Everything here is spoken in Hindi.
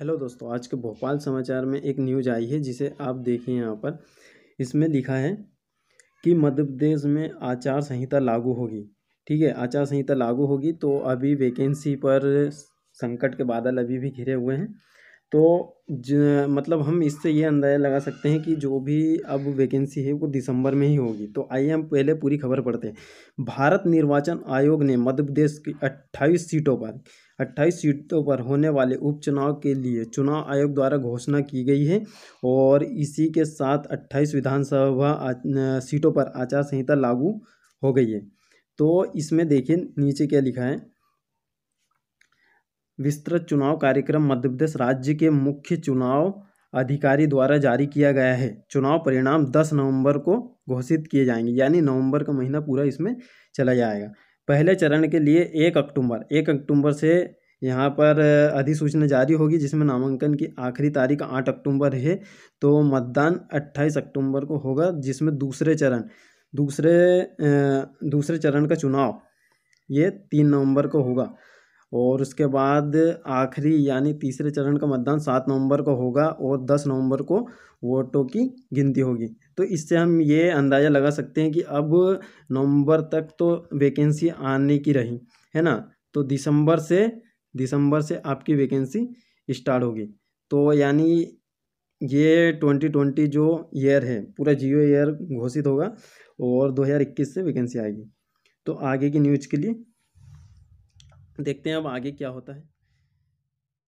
हेलो दोस्तों आज के भोपाल समाचार में एक न्यूज आई है जिसे आप देखिए यहाँ पर इसमें लिखा है कि मध्य प्रदेश में आचार संहिता लागू होगी ठीक है आचार संहिता लागू होगी तो अभी वैकेंसी पर संकट के बादल अभी भी घिरे हुए हैं तो ज मतलब हम इससे ये अंदाज़ा लगा सकते हैं कि जो भी अब वैकेंसी है वो दिसंबर में ही होगी तो आइए हम पहले पूरी खबर पढ़ते हैं भारत निर्वाचन आयोग ने मध्य प्रदेश की अट्ठाईस सीटों पर अट्ठाईस सीटों पर होने वाले उपचुनाव के लिए चुनाव आयोग द्वारा घोषणा की गई है और इसी के साथ अट्ठाईस विधानसभा सीटों पर आचार संहिता लागू हो गई है तो इसमें देखिए नीचे क्या लिखा है विस्तृत चुनाव कार्यक्रम मध्य प्रदेश राज्य के मुख्य चुनाव अधिकारी द्वारा जारी किया गया है चुनाव परिणाम 10 नवंबर को घोषित किए जाएंगे यानी नवंबर का महीना पूरा इसमें चला जाएगा पहले चरण के लिए एक अक्टूबर एक अक्टूबर से यहाँ पर अधिसूचना जारी होगी जिसमें नामांकन की आखिरी तारीख आठ अक्टूबर है तो मतदान अट्ठाईस अक्टूबर को होगा जिसमें दूसरे चरण दूसरे दूसरे चरण का चुनाव ये तीन नवंबर को होगा और उसके बाद आखिरी यानी तीसरे चरण का मतदान सात नवंबर को होगा और दस नवंबर को वोटों की गिनती होगी तो इससे हम ये अंदाज़ा लगा सकते हैं कि अब नवंबर तक तो वैकेंसी आने की रही है ना तो दिसंबर से दिसंबर से आपकी वैकेंसी स्टार्ट होगी तो यानी ये ट्वेंटी ट्वेंटी जो ईयर है पूरा जियो ईयर घोषित होगा और दो हज़ार इक्कीस से वैकेंसी आएगी तो आगे की न्यूज के लिए देखते हैं अब आगे क्या होता है